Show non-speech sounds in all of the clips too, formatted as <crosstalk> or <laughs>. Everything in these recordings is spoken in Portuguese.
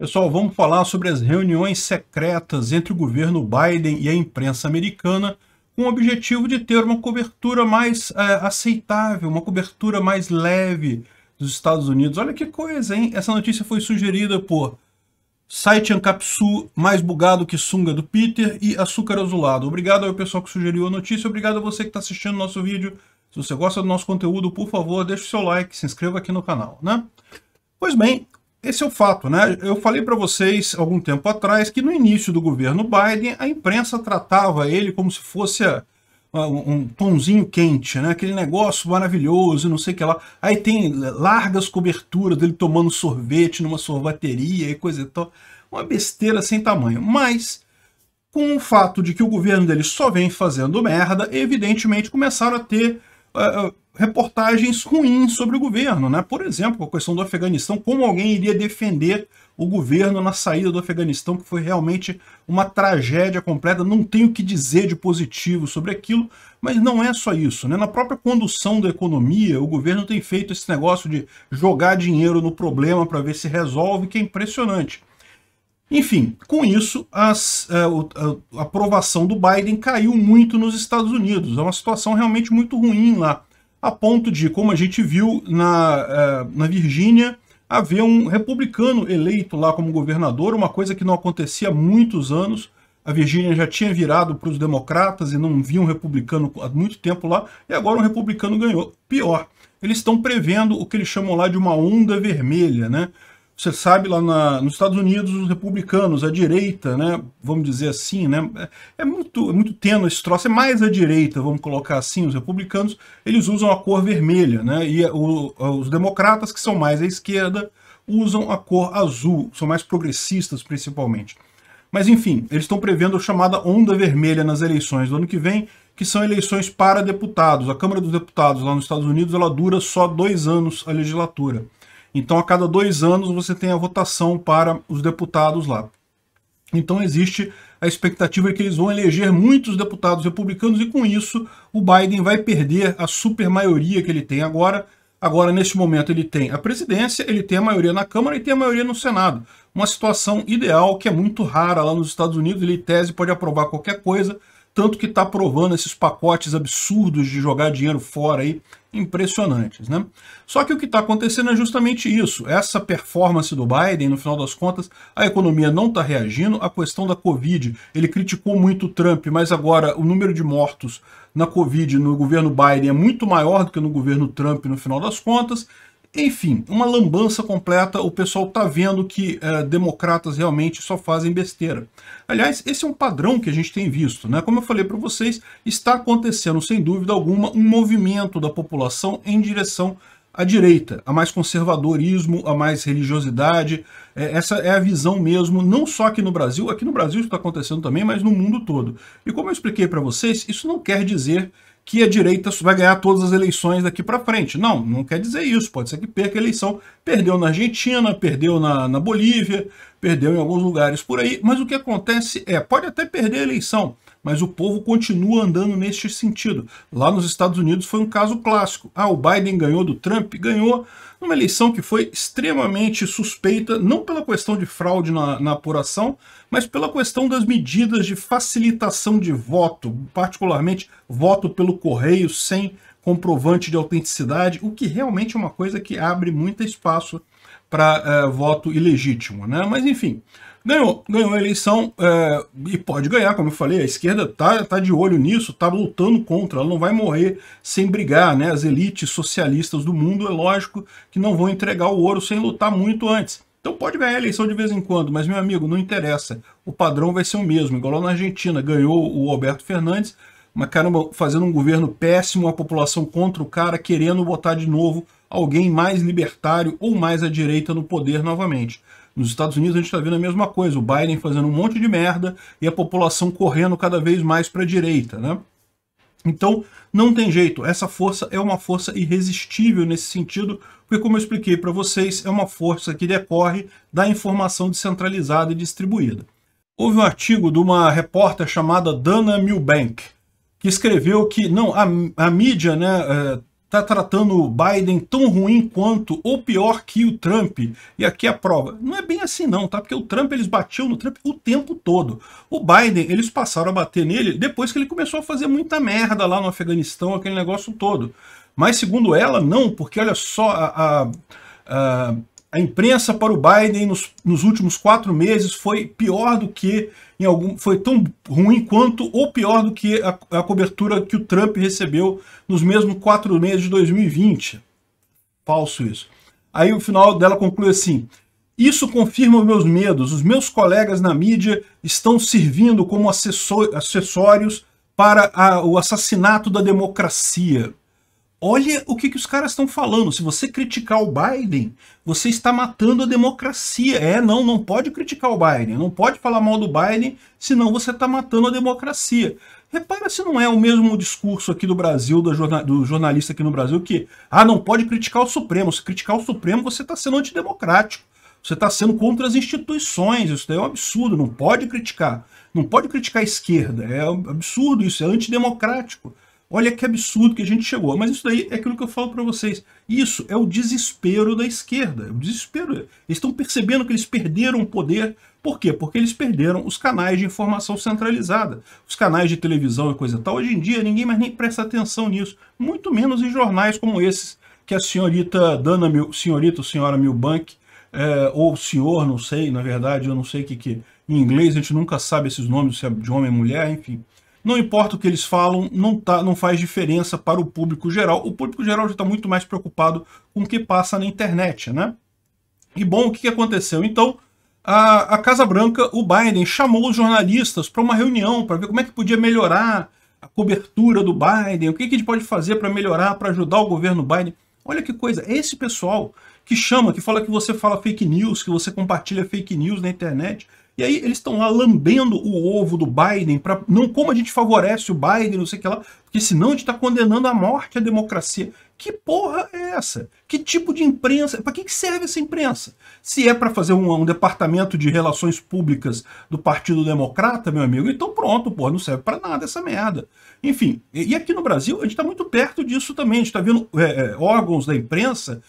Pessoal, vamos falar sobre as reuniões secretas entre o governo Biden e a imprensa americana, com o objetivo de ter uma cobertura mais é, aceitável, uma cobertura mais leve dos Estados Unidos. Olha que coisa, hein? Essa notícia foi sugerida por site Ancapsu, mais bugado que sunga do Peter e açúcar azulado. Obrigado ao pessoal que sugeriu a notícia, obrigado a você que está assistindo nosso vídeo. Se você gosta do nosso conteúdo, por favor, deixe o seu like, se inscreva aqui no canal, né? Pois bem, esse é o fato, né? Eu uhum. falei para vocês algum tempo atrás que no início do governo Biden a imprensa tratava ele como se fosse ah, um pãozinho quente, né? Aquele negócio maravilhoso, não sei o que lá. Aí tem largas coberturas dele tomando sorvete numa sorvateria e coisa e tal. Uma besteira sem tamanho. Mas com o fato de que o governo dele só vem fazendo merda, evidentemente começaram a ter uh, reportagens ruins sobre o governo, né? Por exemplo, a questão do Afeganistão, como alguém iria defender o governo na saída do Afeganistão, que foi realmente uma tragédia completa. Não tenho o que dizer de positivo sobre aquilo, mas não é só isso. Né? Na própria condução da economia, o governo tem feito esse negócio de jogar dinheiro no problema para ver se resolve, que é impressionante. Enfim, com isso, as, é, a, a aprovação do Biden caiu muito nos Estados Unidos. É uma situação realmente muito ruim lá a ponto de, como a gente viu na, é, na Virgínia, haver um republicano eleito lá como governador, uma coisa que não acontecia há muitos anos. A Virgínia já tinha virado para os democratas e não via um republicano há muito tempo lá, e agora um republicano ganhou. Pior, eles estão prevendo o que eles chamam lá de uma onda vermelha, né? você sabe, lá na, nos Estados Unidos, os republicanos, a direita, né, vamos dizer assim, né, é, é, muito, é muito tênue esse troço, é mais a direita, vamos colocar assim, os republicanos, eles usam a cor vermelha, né, e o, os democratas, que são mais à esquerda, usam a cor azul, são mais progressistas principalmente. Mas enfim, eles estão prevendo a chamada onda vermelha nas eleições do ano que vem, que são eleições para deputados. A Câmara dos Deputados lá nos Estados Unidos, ela dura só dois anos a legislatura. Então, a cada dois anos, você tem a votação para os deputados lá. Então, existe a expectativa que eles vão eleger muitos deputados republicanos e, com isso, o Biden vai perder a supermaioria que ele tem agora. Agora, neste momento, ele tem a presidência, ele tem a maioria na Câmara e tem a maioria no Senado. Uma situação ideal que é muito rara lá nos Estados Unidos. Ele, em tese, pode aprovar qualquer coisa, tanto que está provando esses pacotes absurdos de jogar dinheiro fora aí, impressionantes, né? Só que o que está acontecendo é justamente isso, essa performance do Biden, no final das contas, a economia não está reagindo, a questão da Covid, ele criticou muito o Trump, mas agora o número de mortos na Covid no governo Biden é muito maior do que no governo Trump no final das contas, enfim, uma lambança completa, o pessoal tá vendo que é, democratas realmente só fazem besteira. Aliás, esse é um padrão que a gente tem visto, né? Como eu falei para vocês, está acontecendo, sem dúvida alguma, um movimento da população em direção à direita, a mais conservadorismo, a mais religiosidade. É, essa é a visão mesmo, não só aqui no Brasil, aqui no Brasil isso está acontecendo também, mas no mundo todo. E como eu expliquei para vocês, isso não quer dizer que a direita vai ganhar todas as eleições daqui para frente. Não, não quer dizer isso. Pode ser que perca a eleição. Perdeu na Argentina, perdeu na, na Bolívia, perdeu em alguns lugares por aí. Mas o que acontece é, pode até perder a eleição, mas o povo continua andando neste sentido. Lá nos Estados Unidos foi um caso clássico. Ah, o Biden ganhou do Trump? Ganhou numa eleição que foi extremamente suspeita, não pela questão de fraude na, na apuração, mas pela questão das medidas de facilitação de voto, particularmente voto pelo correio sem comprovante de autenticidade, o que realmente é uma coisa que abre muito espaço para uh, voto ilegítimo. Né? Mas enfim, Ganhou, ganhou a eleição é, e pode ganhar, como eu falei, a esquerda está tá de olho nisso, está lutando contra, ela não vai morrer sem brigar, né? As elites socialistas do mundo, é lógico que não vão entregar o ouro sem lutar muito antes. Então pode ganhar a eleição de vez em quando, mas meu amigo, não interessa. O padrão vai ser o mesmo, igual lá na Argentina, ganhou o Alberto Fernandes, mas caramba, fazendo um governo péssimo, a população contra o cara, querendo botar de novo alguém mais libertário ou mais à direita no poder novamente. Nos Estados Unidos a gente está vendo a mesma coisa, o Biden fazendo um monte de merda e a população correndo cada vez mais para a direita, né? Então, não tem jeito, essa força é uma força irresistível nesse sentido, porque como eu expliquei para vocês, é uma força que decorre da informação descentralizada e distribuída. Houve um artigo de uma repórter chamada Dana Milbank, que escreveu que não a, a mídia né, é, está tratando o Biden tão ruim quanto ou pior que o Trump. E aqui a prova. Não é bem assim não, tá? Porque o Trump, eles batiam no Trump o tempo todo. O Biden, eles passaram a bater nele depois que ele começou a fazer muita merda lá no Afeganistão, aquele negócio todo. Mas segundo ela, não, porque olha só, a, a, a a imprensa para o Biden nos, nos últimos quatro meses foi pior do que em algum. foi tão ruim quanto ou pior do que a, a cobertura que o Trump recebeu nos mesmos quatro meses de 2020. Falso isso. Aí o final dela conclui assim: isso confirma meus medos. Os meus colegas na mídia estão servindo como acessórios para a, o assassinato da democracia. Olha o que, que os caras estão falando. Se você criticar o Biden, você está matando a democracia. É, não, não pode criticar o Biden. Não pode falar mal do Biden, senão você está matando a democracia. Repara se não é o mesmo discurso aqui do Brasil, do, do jornalista aqui no Brasil, que, ah, não pode criticar o Supremo. Se criticar o Supremo, você está sendo antidemocrático. Você está sendo contra as instituições, isso daí é um absurdo, não pode criticar. Não pode criticar a esquerda, é um absurdo isso, é antidemocrático. Olha que absurdo que a gente chegou. Mas isso daí é aquilo que eu falo para vocês. Isso é o desespero da esquerda. o desespero. Eles estão percebendo que eles perderam o poder. Por quê? Porque eles perderam os canais de informação centralizada. Os canais de televisão e coisa tal. Hoje em dia ninguém mais nem presta atenção nisso. Muito menos em jornais como esses que a senhorita Dana Mil, senhorita ou senhora Milbank, é, ou senhor, não sei, na verdade, eu não sei o que que... Em inglês a gente nunca sabe esses nomes, se é de homem ou mulher, enfim. Não importa o que eles falam, não, tá, não faz diferença para o público geral. O público geral já está muito mais preocupado com o que passa na internet, né? E bom, o que aconteceu? Então, a, a Casa Branca, o Biden, chamou os jornalistas para uma reunião para ver como é que podia melhorar a cobertura do Biden, o que, que a gente pode fazer para melhorar, para ajudar o governo Biden. Olha que coisa, esse pessoal que chama, que fala que você fala fake news, que você compartilha fake news na internet, e aí eles estão lá lambendo o ovo do Biden para não como a gente favorece o Biden, não sei o que lá, porque senão a gente está condenando à morte a democracia. Que porra é essa? Que tipo de imprensa? Para que, serve essa imprensa? Se é para fazer um, um, departamento de relações públicas do Partido Democrata, meu amigo, então pronto, porra, não serve para nada essa merda. Enfim, e, e aqui no Brasil a gente está muito perto disso também. A gente está vendo é, é, órgãos da imprensa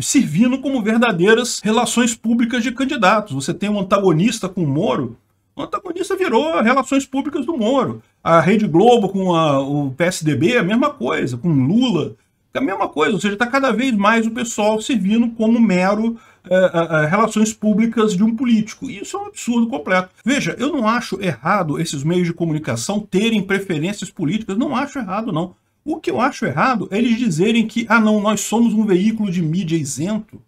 servindo como verdadeiras relações públicas de candidatos. Você tem um antagonista com o Moro, o antagonista virou relações públicas do Moro. A Rede Globo com a, o PSDB, a mesma coisa, com Lula, é a mesma coisa. Ou seja, está cada vez mais o pessoal servindo como mero é, é, é relações públicas de um político. isso é um absurdo completo. Veja, eu não acho errado esses meios de comunicação terem preferências políticas, não acho errado, não. O que eu acho errado é eles dizerem que, ah não, nós somos um veículo de mídia isento,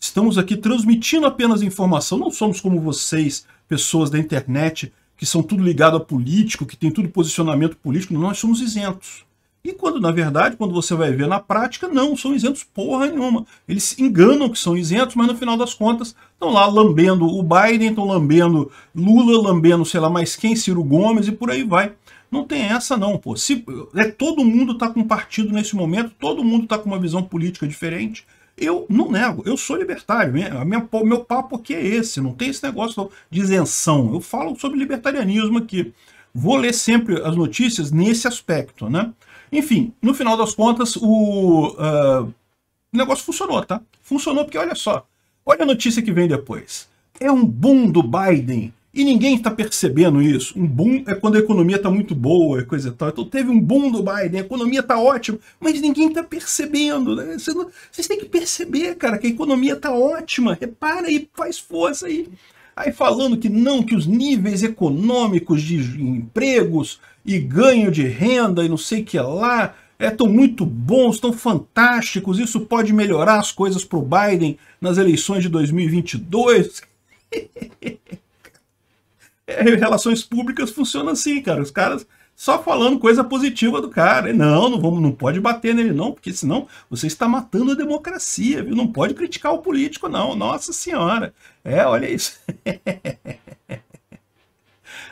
estamos aqui transmitindo apenas informação, não somos como vocês, pessoas da internet, que são tudo ligado a político, que tem tudo posicionamento político, nós somos isentos. E quando, na verdade, quando você vai ver na prática, não, são isentos porra nenhuma. Eles enganam que são isentos, mas no final das contas estão lá lambendo o Biden, estão lambendo Lula, lambendo sei lá mais quem, Ciro Gomes e por aí vai. Não tem essa não, pô. Se, é, todo mundo está com partido nesse momento, todo mundo está com uma visão política diferente. Eu não nego, eu sou libertário. Minha, minha, meu papo aqui é esse, não tem esse negócio de isenção. Eu falo sobre libertarianismo aqui. Vou ler sempre as notícias nesse aspecto, né? Enfim, no final das contas, o, uh, negócio funcionou, tá? Funcionou porque, olha só, olha a notícia que vem depois. É um boom do Biden e ninguém está percebendo isso. Um boom é quando a economia está muito boa, é coisa e tal. Então teve um boom do Biden, a economia está ótima, mas ninguém está percebendo. Né? Vocês, não, vocês têm que perceber, cara, que a economia está ótima. Repara aí, faz força aí. Aí falando que não, que os níveis econômicos de empregos e ganho de renda e não sei o que lá estão é, muito bons, estão fantásticos, isso pode melhorar as coisas para o Biden nas eleições de 2022. <laughs> É, relações públicas funciona assim, cara. Os caras só falando coisa positiva do cara. E não, não, vamos, não pode bater nele, não, porque senão você está matando a democracia, viu? Não pode criticar o político, não. Nossa senhora. É, olha isso. <laughs>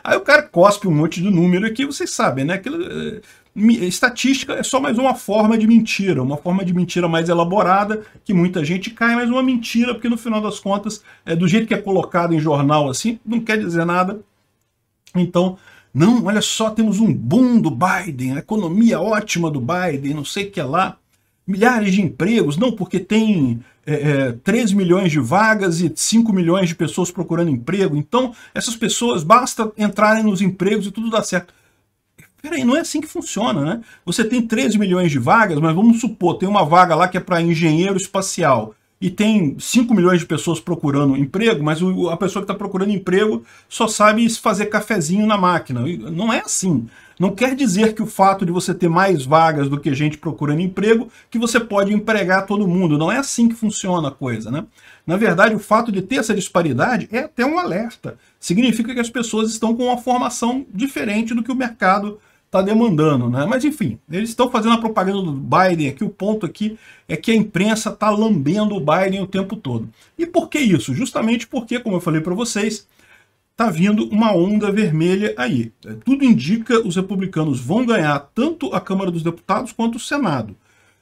Aí o cara cospe um monte de número aqui, vocês sabem, né? Aquilo, eh, estatística é só mais uma forma de mentira, uma forma de mentira mais elaborada, que muita gente cai, mas uma mentira, porque no final das contas, é, do jeito que é colocado em jornal assim, não quer dizer nada. Então, não, olha só, temos um boom do Biden, a economia ótima do Biden, não sei o que é lá, milhares de empregos, não, porque tem é, é, 3 milhões de vagas e 5 milhões de pessoas procurando emprego, então essas pessoas, basta entrarem nos empregos e tudo dá certo. Peraí, não é assim que funciona, né? Você tem 13 milhões de vagas, mas vamos supor, tem uma vaga lá que é para engenheiro espacial e tem 5 milhões de pessoas procurando emprego, mas a pessoa que está procurando emprego só sabe fazer cafezinho na máquina. Não é assim. Não quer dizer que o fato de você ter mais vagas do que gente procurando emprego, que você pode empregar todo mundo. Não é assim que funciona a coisa, né? Na verdade, o fato de ter essa disparidade é até um alerta. Significa que as pessoas estão com uma formação diferente do que o mercado está demandando, né? Mas enfim, eles estão fazendo a propaganda do Biden aqui. O ponto aqui é que a imprensa está lambendo o Biden o tempo todo. E por que isso? Justamente porque, como eu falei para vocês, tá vindo uma onda vermelha aí. Tudo indica os republicanos vão ganhar tanto a Câmara dos Deputados quanto o Senado.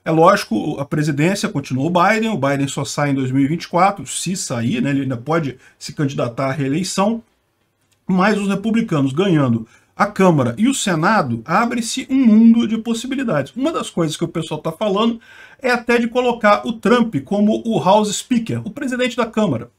É lógico, a presidência continua o Biden, o Biden só sai em 2024, se sair, né, ele ainda pode se candidatar à reeleição, mas os republicanos ganhando a Câmara e o Senado, abre-se um mundo de possibilidades. Uma das coisas que o pessoal está falando é até de colocar o Trump como o House Speaker, o presidente da Câmara.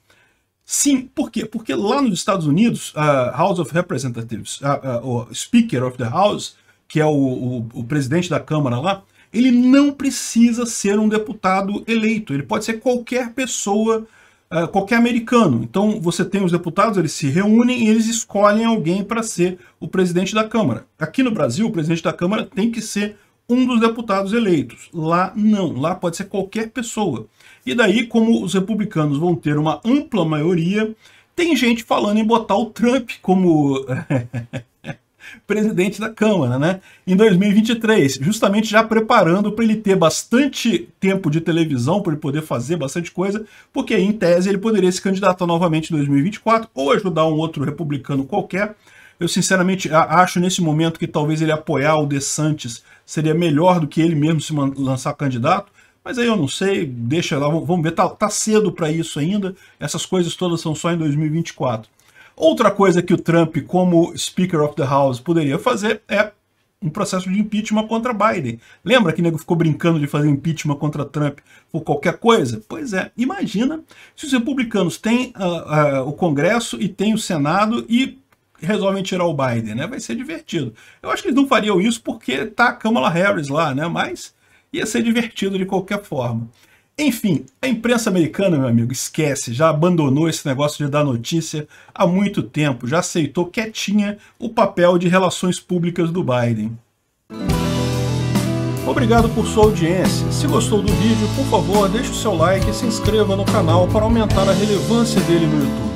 Sim, por quê? Porque lá nos Estados Unidos, a uh, House of Representatives, o Speaker of the House, que é o, o, o presidente da Câmara lá, ele não precisa ser um deputado eleito, ele pode ser qualquer pessoa, uh, qualquer americano. Então você tem os deputados, eles se reúnem e eles escolhem alguém para ser o presidente da Câmara. Aqui no Brasil, o presidente da Câmara tem que ser um dos deputados eleitos. Lá não, lá pode ser qualquer pessoa. E daí, como os republicanos vão ter uma ampla maioria, tem gente falando em botar o Trump como <laughs> presidente da Câmara, né? Em 2023, justamente já preparando para ele ter bastante tempo de televisão, para ele poder fazer bastante coisa, porque aí, em tese, ele poderia se candidatar novamente em 2024 ou ajudar um outro republicano qualquer eu sinceramente acho nesse momento que talvez ele apoiar o de santos seria melhor do que ele mesmo se lançar candidato, mas aí eu não sei, deixa lá, vamos ver, tá, tá cedo para isso ainda, essas coisas todas são só em 2024. Outra coisa que o Trump, como Speaker of the House, poderia fazer é um processo de impeachment contra Biden. Lembra que o nego ficou brincando de fazer impeachment contra Trump por qualquer coisa? Pois é, imagina se os republicanos têm uh, uh, o Congresso e têm o Senado e resolvem tirar o Biden, né? Vai ser divertido. Eu acho que eles não fariam isso porque tá a Kamala Harris lá, né? Mas ia ser divertido de qualquer forma. Enfim, a imprensa americana, meu amigo, esquece, já abandonou esse negócio de dar notícia há muito tempo, já aceitou quietinha o papel de relações públicas do Biden. Obrigado por sua audiência. Se gostou do vídeo, por favor, deixe o seu like e se inscreva no canal para aumentar a relevância dele no YouTube.